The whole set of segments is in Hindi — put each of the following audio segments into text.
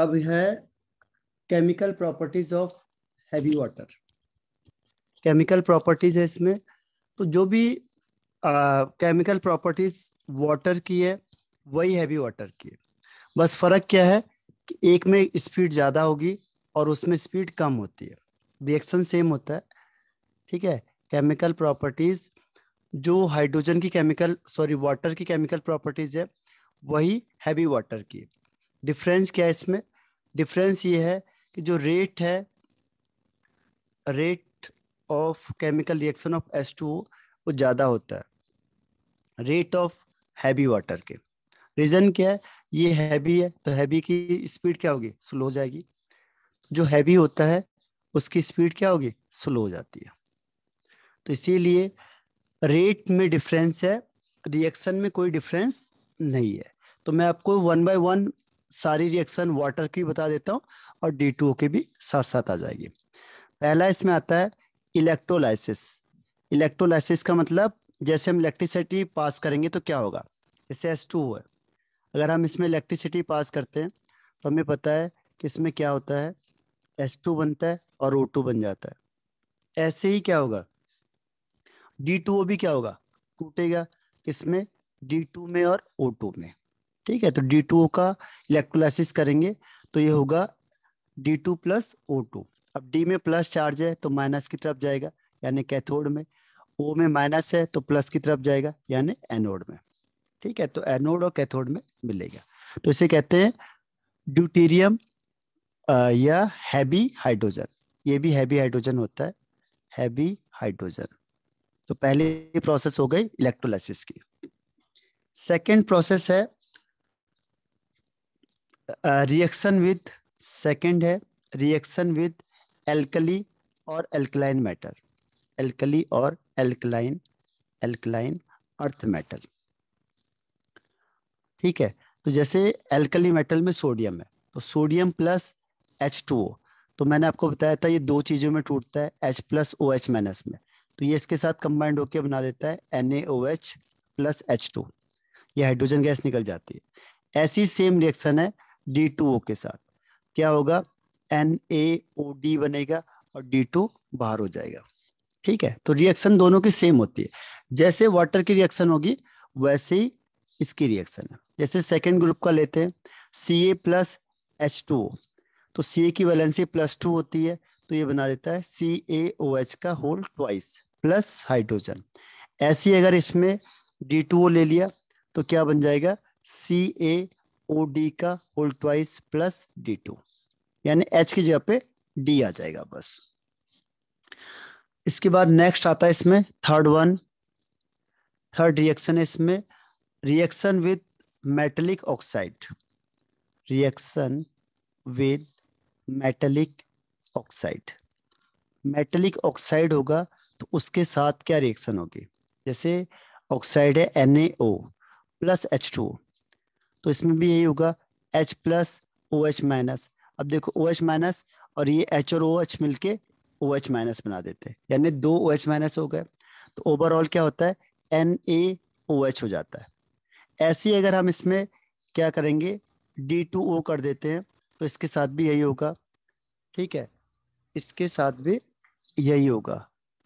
अब है chemical properties of heavy water chemical properties है इसमें तो जो भी केमिकल प्रॉपर्टीज वाटर की है वही हैवी वाटर की है बस फर्क क्या है कि एक में स्पीड ज़्यादा होगी और उसमें स्पीड कम होती है रिएक्शन सेम होता है ठीक है केमिकल प्रॉपर्टीज जो हाइड्रोजन की केमिकल सॉरी वाटर की केमिकल प्रॉपर्टीज है वही हैवी वाटर की है डिफरेंस क्या है इसमें डिफरेंस ये है कि जो रेट है rate of chemical reaction of S two वो ज़्यादा होता है रेट ऑफ हैवी वाटर के रीज़न क्या है ये हैवी है तो हैवी की स्पीड क्या होगी स्लो हो जाएगी जो हैवी होता है उसकी स्पीड क्या होगी स्लो हो जाती है तो इसीलिए रेट में डिफरेंस है रिएक्शन में कोई डिफरेंस नहीं है तो मैं आपको वन बाय वन सारी रिएक्शन वाटर की बता देता हूँ और डी टू के भी साथ साथ आ जाएगी पहला इसमें आता है इलेक्ट्रोलाइसिस इलेक्ट्रोलाइसिस का मतलब जैसे हम इलेक्ट्रिसिटी पास करेंगे तो क्या होगा जैसे एस टू है अगर हम इसमें इलेक्ट्रिसिटी पास करते हैं तो हमें पता है कि इसमें क्या होता है एस टू बनता है और ओ टू बन जाता है ऐसे ही क्या होगा डी टू ओ भी क्या होगा टूटेगा किसमें डी टू में और ओ टू में ठीक है तो डी टू का इलेक्ट्रोलाइसिस करेंगे तो ये हम्म। होगा D two plus O two अब डी में प्लस चार्ज है तो माइनस की तरफ जाएगा यानी कैथोड में ओ में माइनस है तो प्लस की तरफ जाएगा यानी एनोड में ठीक है तो एनोड और कैथोड में मिलेगा तो इसे कहते हैं ड्यूटीरियम या हैवी हाइड्रोजन ये भी हैवी हाइड्रोजन होता है हैवी हाइड्रोजन तो पहली प्रोसेस हो गई इलेक्ट्रोलाइसिस की सेकेंड प्रोसेस है रिएक्शन विद सेकंड है रिएक्शन विद एल्कली और एल्कलाइन मैटर एल्कली और एल्कलाइन एल्कलाइन अर्थ मेटल ठीक है तो जैसे एल्कली मेटल में सोडियम है तो sodium plus H two O तो मैंने आपको बताया था ये दो चीज़ों में टूटता है H plus O H minus में तो ये इसके साथ कंबाइंड होकर बना देता है N A O H plus H two ये हाइड्रोजन गैस निकल जाती है ऐसी सेम रिएक्शन है डी टू ओ के साथ क्या होगा एन ए ओ डी बनेगा और डी टू बाहर हो जाएगा ठीक है तो रिएक्शन दोनों की सेम होती है जैसे वाटर की रिएक्शन होगी वैसे ही इसकी रिएक्शन है जैसे सेकेंड ग्रुप का लेते हैं C A plus H two O तो सी ए की वैलेंसी प्लस टू होती है तो ये बना देता है सी ए ओ एच का होल ट्वाइस प्लस हाइड्रोजन ऐसे अगर इसमें डी टू ओ ले लिया तो क्या बन जाएगा सी ए ओ डी का whole twice plus D two यानी एच की जगह पे डी आ जाएगा बस इसके बाद नेक्स्ट आता है इसमें थर्ड वन थर्ड रिएक्शन है इसमें reaction with metallic oxide reaction with metallic oxide metallic oxide होगा तो उसके साथ क्या रिएक्शन होगी जैसे ऑक्साइड है एन प्लस एच टू तो इसमें भी यही होगा H plus O H minus अब देखो ओ एच माइनस और ये एच और ओ एच मिलके ओ एच माइनस बना देते हैं यानी दो ओ एच माइनस हो गए तो ओवरऑल क्या होता है एन ए ओ एच हो जाता है ऐसे अगर हम इसमें क्या करेंगे डी टू ओ कर देते हैं तो इसके साथ भी यही होगा ठीक है इसके साथ भी यही होगा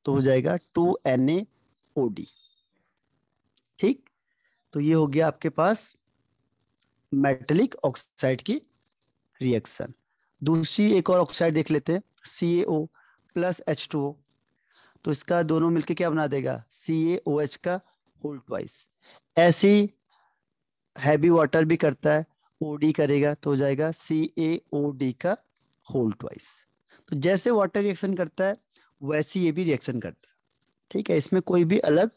तो हो जाएगा two N A O D ठीक तो ये हो गया आपके पास मेटलिक ऑक्साइड की रिएक्शन दूसरी एक और ऑक्साइड देख लेते हैं C A O plus H two O तो इसका दोनों मिलके क्या बना देगा सी ए ओ एच का होल ट्वाइस ऐसी हैवी वाटर भी करता है ओ डी करेगा तो हो जाएगा सी ए ओ डी का होल ट्वाइस तो जैसे वाटर रिएक्शन करता है वैसे ये भी रिएक्शन करता है ठीक है इसमें कोई भी अलग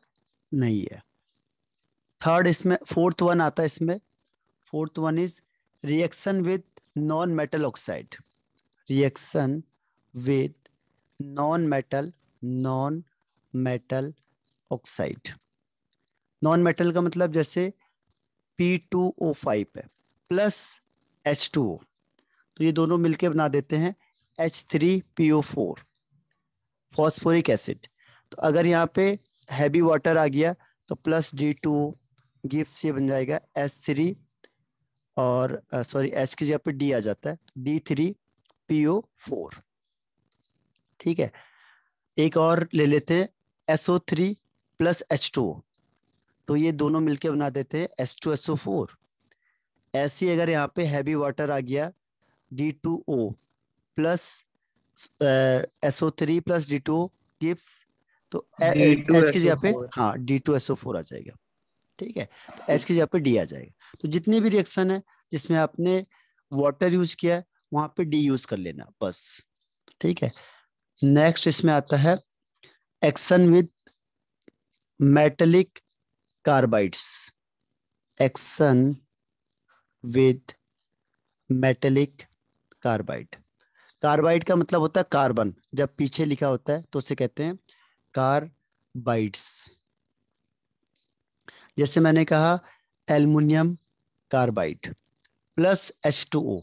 नहीं है थर्ड इसमें फोर्थ वन आता है इसमें fourth one is reaction with non metal oxide reaction with non metal non metal oxide non metal का मतलब जैसे P2O5 है प्लस H2O तो ये दोनों मिलके बना देते हैं H3PO4 फॉस्फोरिक एसिड तो अगर यहाँ पे हैवी वाटर आ गया तो प्लस डी टू गिप्स ये बन जाएगा एस थ्री और सॉरी एच की जगह पे डी आ जाता है डी थ्री पीओ फोर ठीक है एक और ले लेते हैं SO three plus H two तो ये दोनों मिलके बना देते हैं S two S O four ऐसी अगर यहाँ पे हैवी वाटर आ गया D two O plus S O three plus D two गिप्स तो एच की जगह पे हाँ D two S O four आ जाएगा ठीक है तो एस की जगह पे डी आ जाएगा तो जितनी भी रिएक्शन है जिसमें आपने वाटर यूज किया है वहां पे डी यूज कर लेना बस ठीक है नेक्स्ट इसमें आता है action with metallic carbides action with metallic carbide carbide का मतलब होता है कार्बन जब पीछे लिखा होता है तो उसे कहते हैं कार्बाइड्स जैसे मैंने कहा aluminium carbide plus H two O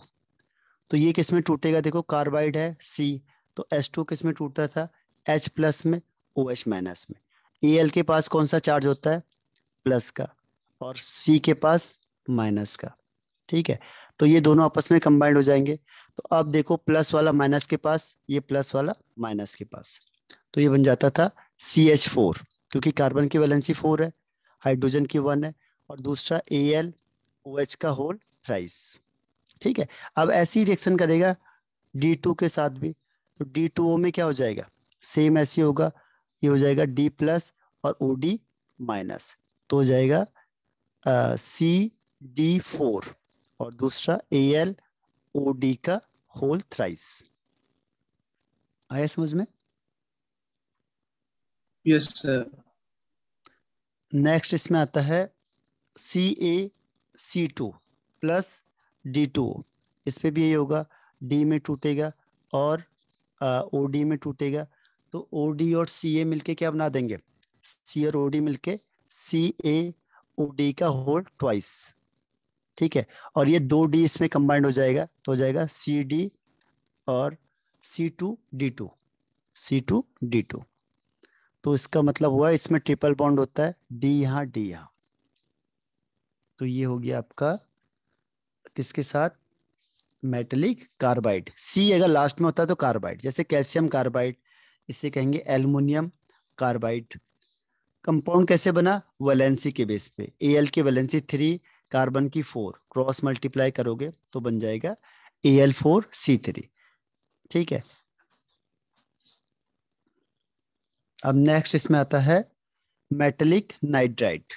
तो ये किस में टूटेगा देखो कार्बाइड है सी तो एच टू किस में टूटता था एच प्लस में ओ एच माइनस में ए एल के पास कौन सा चार्ज होता है प्लस का और सी के पास माइनस का ठीक है तो ये दोनों आपस में कंबाइंड हो जाएंगे तो अब देखो प्लस वाला माइनस के पास ये प्लस वाला माइनस के पास तो ये बन जाता था सी एच फोर क्योंकि कार्बन की वैलेंसी फोर है हाइड्रोजन की वन है और दूसरा ए एल ओ एच का होल थ्राइस ठीक है अब ऐसी रिएक्शन करेगा डी टू के साथ भी तो डी टू ओ में क्या हो जाएगा सेम ऐसी होगा ये हो जाएगा डी प्लस और ओ डी माइनस तो हो जाएगा सी डी फोर और दूसरा ए एल ओ डी का होल थ्राइस आया समझ में यस yes, सर नेक्स्ट इसमें आता है C A C two plus D two इस पर भी यही होगा डी में टूटेगा और ओ डी में टूटेगा तो ओ डी और सी ए मिलके क्या बना देंगे सी और ओ डी मिलके सी ए ओ डी का होल ट्वाइस ठीक है और ये दो डी इसमें कंबाइंड हो जाएगा तो हो जाएगा सी डी और C two D two C two D two तो इसका मतलब हुआ इसमें ट्रिपल बॉन्ड होता है डी यहां डी यहां तो ये हो गया आपका किसके साथ मेटलिक कार्बाइड सी अगर लास्ट में होता है तो कार्बाइड जैसे कैल्शियम कार्बाइड इसे कहेंगे एल्यूमिनियम कार्बाइड कंपाउंड कैसे बना वैलेंसी के बेस पे ए एल की वैलेंसी थ्री कार्बन की फोर क्रॉस मल्टीप्लाई करोगे तो बन जाएगा A L four C three ठीक है अब नेक्स्ट इसमें आता है metallic nitrite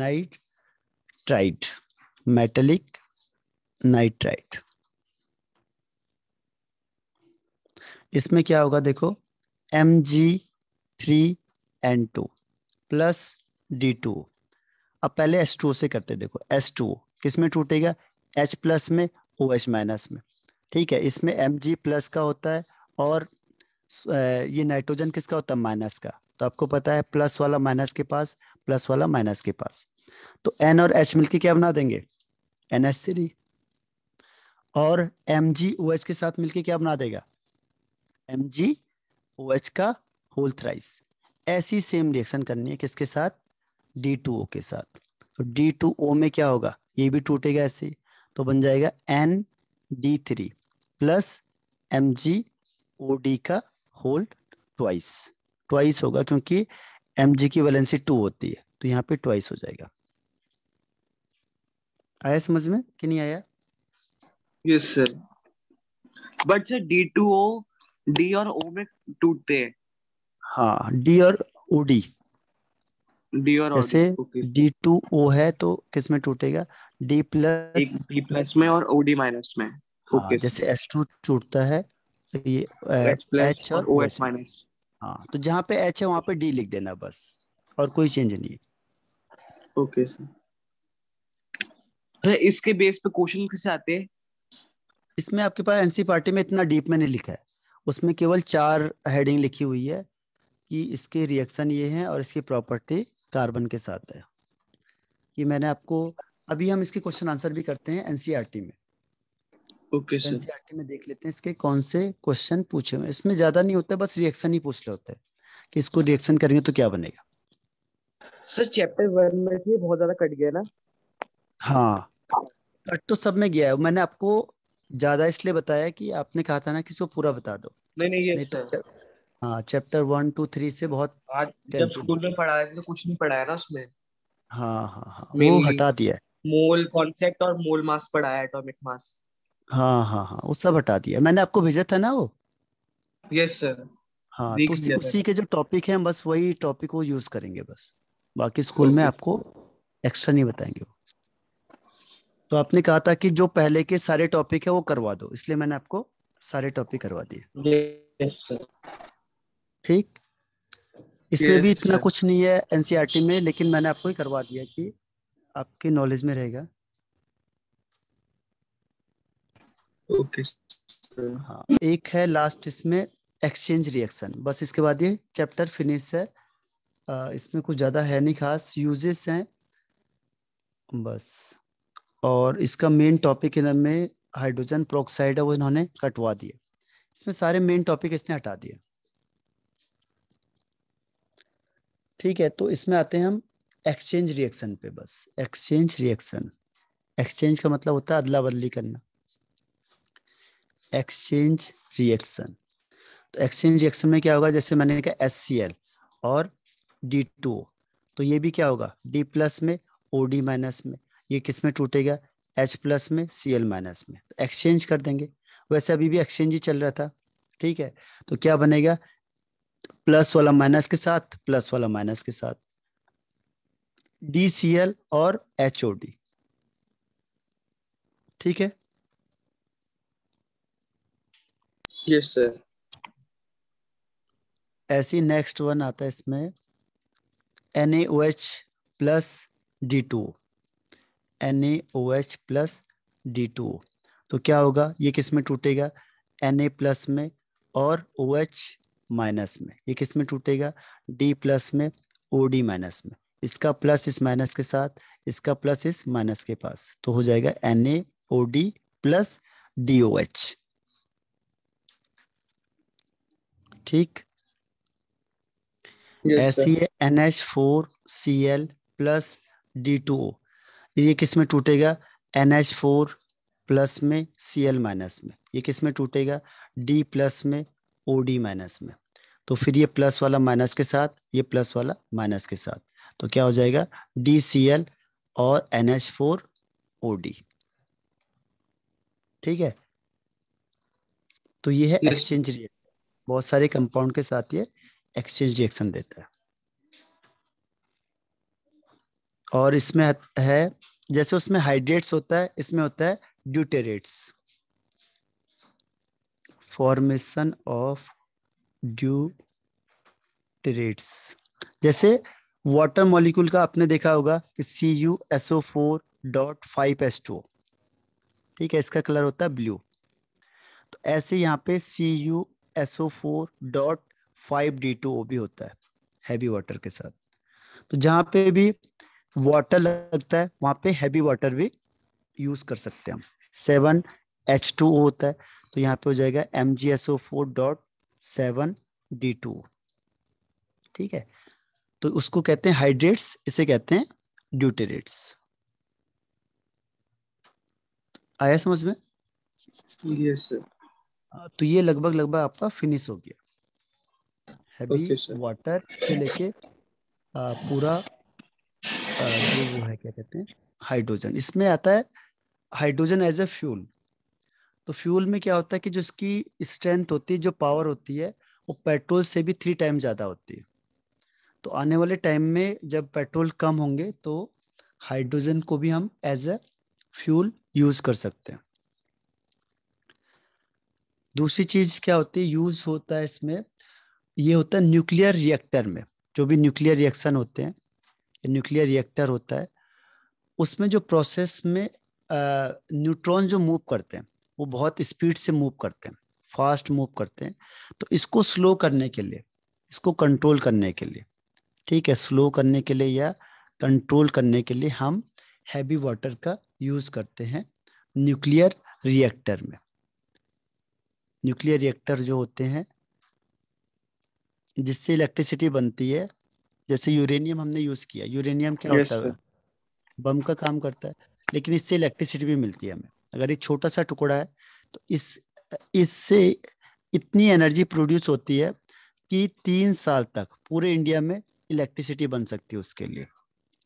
nitrite metallic nitrite इसमें क्या होगा देखो M G three N two plus D two अब पहले एस टू से करते देखो एस टू किस में टूटेगा एच प्लस में ओ एच माइनस में ठीक है इसमें एम जी प्लस का होता है और ये नाइट्रोजन किसका होता है माइनस का तो आपको पता है प्लस वाला माइनस के पास प्लस वाला माइनस के पास तो एन और एच मिलके क्या बना देंगे एन एच थ्री और एम जी ओ एच के साथ मिलके क्या बना देगा एम जी ओ एच का होल थ्राइस ऐसी सेम रिएक्शन करनी है किसके साथ डी टू ओ के साथ तो डी टू ओ में क्या होगा ये भी टूटेगा ऐसे तो बन जाएगा N D three plus M G O D का होल्ड ट्वाइस ट्वाइस होगा क्योंकि एम जी की वैलेंसी टू होती है तो यहाँ पे ट्वाइस हो जाएगा आया समझ में कि नहीं आया yes sir but sir D two O D और ओ में टूटते हैं हाँ डी और ओ डी डी और ऐसे डी टू ओ है तो किस में टूटेगा डी प्लस डी प्लस में और ओडी माइनस में हाँ, जैसे एस टू टूटता है तो ये एच और ओ एच माइनस हाँ तो जहाँ पे एच है वहां पे डी लिख देना बस और कोई चेंज नहीं है ओके सर इसके बेस पे क्वेश्चन कैसे आते हैं इसमें आपके पास एनसी पार्टी में इतना डीप में नहीं लिखा है उसमें केवल चार हेडिंग लिखी हुई है कि इसके रिएक्शन ये हैं और इसकी प्रॉपर्टी कार्बन के साथ है ये मैंने आपको अभी हम इसके क्वेश्चन आंसर भी करते हैं एनसीईआरटी e में ओके में देख लेते हैं इसके कौन से क्वेश्चन पूछे हुए इसमें ज्यादा नहीं होता बस रिएक्शन ही पूछ रहे होते हैं कि इसको रिएक्शन करेंगे तो क्या बनेगा सर चैप्टर वन में से बहुत ज्यादा कट गया ना हाँ कट तो सब में गया है मैंने आपको ज्यादा इसलिए बताया कि आपने कहा था ना कि इसको पूरा बता दो नहीं नहीं, नहीं तो हाँ चैप्टर वन टू थ्री से बहुत आज जब स्कूल में पढ़ाया तो कुछ नहीं पढ़ाया ना उसमें हाँ हाँ हाँ वो हटा दिया मोल कॉन्सेप्ट और मोल मास पढ़ाया एटॉमिक मास हाँ हाँ हाँ वो सब हटा दिया मैंने आपको भेजा था ना वो यस सर हाँ तो उसी, उसी के जो टॉपिक है बस वही टॉपिक को यूज करेंगे बस बाकी स्कूल में आपको एक्स्ट्रा नहीं बताएंगे वो तो आपने कहा था कि जो पहले के सारे टॉपिक है वो करवा दो इसलिए मैंने आपको सारे टॉपिक करवा दिए ठीक इसमें भी इतना कुछ नहीं है एनसीआरटी e में लेकिन मैंने आपको ही करवा दिया कि आपके नॉलेज में रहेगा ओके हाँ एक है लास्ट इसमें एक्सचेंज रिएक्शन बस इसके बाद ये चैप्टर फिनिश है आ, इसमें कुछ ज़्यादा है नहीं खास यूजेस हैं बस और इसका मेन टॉपिक इनमें हाइड्रोजन प्रोक्साइड है वो इन्होंने कटवा दिया इसमें सारे मेन टॉपिक इसने हटा दिया ठीक है तो इसमें आते हैं हम एक्सचेंज रिएक्शन पे बस एक्सचेंज रिएक्शन एक्सचेंज का मतलब होता है अदला बदली करना एक्सचेंज रिएक्शन तो एक्सचेंज रिएक्शन में क्या होगा जैसे मैंने कहा एस सी एल और डी टू तो ये भी क्या होगा डी प्लस में ओ डी माइनस में ये किस में टूटेगा एच प्लस में सी एल माइनस में तो एक्सचेंज कर देंगे वैसे अभी भी एक्सचेंज ही चल रहा था ठीक है तो क्या बनेगा प्लस वाला माइनस के साथ प्लस वाला माइनस के साथ डी सी एल और एच ओ डी ठीक है यस सर ऐसी नेक्स्ट वन आता है इसमें N A O H plus D two N A O H plus D two तो क्या होगा ये किस में टूटेगा एन ए प्लस में और ओ एच माइनस में ये किस में टूटेगा डी प्लस में ओ डी माइनस में इसका प्लस इस माइनस के साथ इसका प्लस इस माइनस के पास तो हो जाएगा N A O D plus D O H ठीक ऐसी C N H four C L plus D two O ये किस में टूटेगा एन एच फोर प्लस में सी एल माइनस में ये किस में टूटेगा डी प्लस में ओ डी माइनस में तो फिर ये प्लस वाला माइनस के साथ ये प्लस वाला माइनस के साथ तो क्या हो जाएगा डी सी एल और N H four O D ठीक है तो ये है एक्सचेंज रिएक्शन बहुत सारे कंपाउंड के साथ ये एक्सचेंज रिएक्शन देता है और इसमें है जैसे उसमें हाइड्रेट्स होता है इसमें होता है ड्यूटेरेट्स फॉर्मेशन ऑफ ड्यूटेरेट्स जैसे वाटर मॉलिक्यूल का आपने देखा होगा कि C U SO four dot five S two ठीक है इसका कलर होता है ब्लू तो ऐसे यहाँ पे C U SO four dot five D two भी होता है हैवी वाटर के साथ तो जहां पे भी वाटर लगता है वहां पे हैवी वाटर भी यूज कर सकते हैं हम सेवन एच टू ओ होता है तो यहाँ पे हो जाएगा M G SO four dot seven D two ठीक है तो उसको कहते हैं हाइड्रेट्स इसे कहते हैं ड्यूटेरेट्स आया समझ में यस yes, सर हाँ, तो ये लगभग लगभग आपका फिनिश हो गया हैवी वाटर से लेके पूरा जो वो है क्या कहते हैं हाइड्रोजन इसमें आता है हाइड्रोजन एज ए फ्यूल तो फ्यूल में क्या होता है कि जो इसकी स्ट्रेंथ होती है जो पावर होती है वो पेट्रोल से भी थ्री टाइम ज़्यादा होती है तो आने वाले टाइम में जब पेट्रोल कम होंगे तो हाइड्रोजन को भी हम एज ए फ्यूल यूज़ कर सकते हैं दूसरी चीज क्या होती है यूज होता है इसमें ये होता है न्यूक्लियर रिएक्टर में जो भी न्यूक्लियर रिएक्शन होते हैं न्यूक्लियर रिएक्टर होता है उसमें जो प्रोसेस में न्यूट्रॉन जो मूव करते हैं वो बहुत स्पीड से मूव करते हैं फास्ट मूव करते हैं तो इसको स्लो करने के लिए इसको कंट्रोल करने के लिए ठीक है स्लो करने के लिए या कंट्रोल करने के लिए हम हैवी वाटर का यूज़ करते हैं न्यूक्लियर रिएक्टर में न्यूक्लियर रिएक्टर जो होते हैं जिससे इलेक्ट्रिसिटी बनती है जैसे यूरेनियम हमने यूज किया यूरेनियम क्या yes, होता है बम का काम करता है लेकिन इससे इलेक्ट्रिसिटी भी मिलती है हमें अगर एक छोटा सा टुकड़ा है तो इस इससे इतनी एनर्जी प्रोड्यूस होती है कि तीन साल तक पूरे इंडिया में इलेक्ट्रिसिटी बन सकती है उसके लिए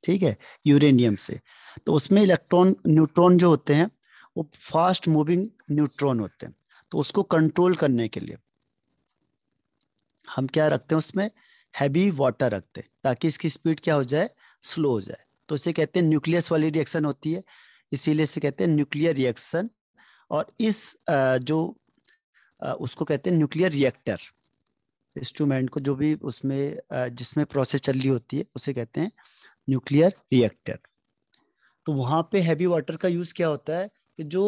ठीक है यूरेनियम से तो उसमें इलेक्ट्रॉन न्यूट्रॉन जो होते हैं वो फास्ट मूविंग न्यूट्रॉन होते हैं तो उसको कंट्रोल करने के लिए हम क्या रखते हैं उसमें हैवी वाटर रखते हैं ताकि इसकी स्पीड क्या हो जाए स्लो हो जाए तो इसे कहते हैं न्यूक्लियस वाली रिएक्शन होती है इसीलिए इसे कहते हैं न्यूक्लियर रिएक्शन और इस जो उसको कहते हैं न्यूक्लियर रिएक्टर इंस्ट्रूमेंट को जो भी उसमें जिसमें प्रोसेस चल रही होती है उसे कहते हैं न्यूक्लियर रिएक्टर तो वहाँ पे हैवी वाटर का यूज़ क्या होता है कि जो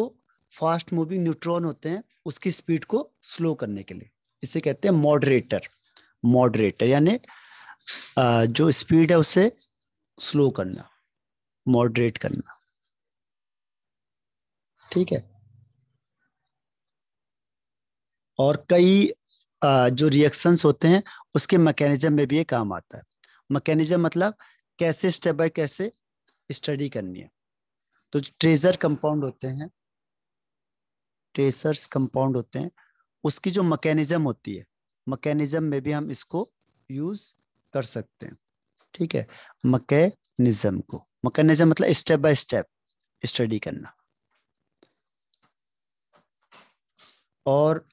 फास्ट मूविंग न्यूट्रॉन होते हैं उसकी स्पीड को स्लो करने के लिए इसे कहते हैं मॉडरेटर मॉडरेटर यानी जो स्पीड है उसे स्लो करना मॉडरेट करना ठीक है और कई जो रिएक्शंस होते हैं उसके मैकेनिज्म में भी ये काम आता है मैकेनिज्म मतलब कैसे स्टेप बाय कैसे स्टडी करनी है तो ट्रेजर कंपाउंड होते हैं ट्रेसर्स कंपाउंड होते हैं उसकी जो मकैनिज्म होती है मकैनिज्म में भी हम इसको यूज कर सकते हैं ठीक है मकैनिज्म को मकैनिज्म मतलब स्टेप बाय स्टेप स्टडी करना और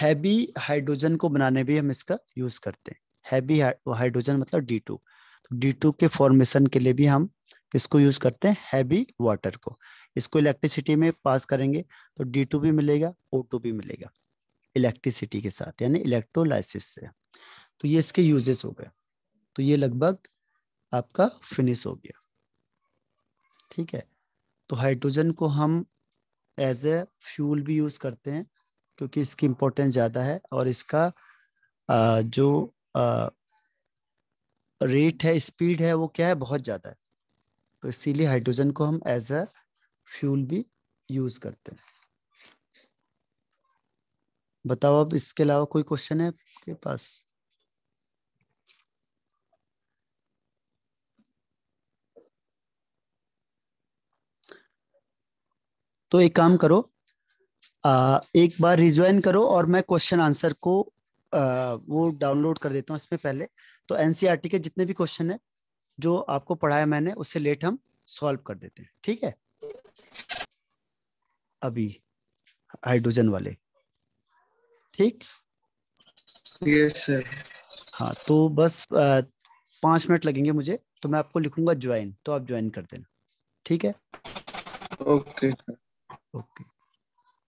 हैवी हाइड्रोजन को बनाने भी हम इसका यूज करते हैं हैवी हाइड्रोजन मतलब डी टू डी टू के फॉर्मेशन के लिए भी हम इसको यूज करते हैं हैवी वाटर को इसको इलेक्ट्रिसिटी में पास करेंगे तो डी टू भी मिलेगा ओ टू भी मिलेगा इलेक्ट्रिसिटी के साथ यानी इलेक्ट्रोलाइसिस से तो ये इसके यूजेस हो गए तो ये लगभग आपका फिनिश हो गया ठीक है तो हाइड्रोजन को हम एज ए फ्यूल भी यूज करते हैं क्योंकि इसकी इम्पोर्टेंस ज़्यादा है और इसका आ, जो आ, रेट है स्पीड है वो क्या है बहुत ज़्यादा है तो इसीलिए हाइड्रोजन को हम एज अ फ्यूल भी यूज करते हैं बताओ अब इसके अलावा कोई क्वेश्चन है आपके पास तो एक काम करो आ, एक बार रिज्वाइन करो और मैं क्वेश्चन आंसर को आ, वो डाउनलोड कर देता हूँ इसमें पहले तो एनसीईआरटी e के जितने भी क्वेश्चन है जो आपको पढ़ाया मैंने उससे लेट हम सॉल्व कर देते हैं ठीक है अभी हाइड्रोजन वाले ठीक यस सर हाँ तो बस पांच मिनट लगेंगे मुझे तो मैं आपको लिखूंगा ज्वाइन तो आप ज्वाइन कर देना ठीक है ओके सर ओके okay.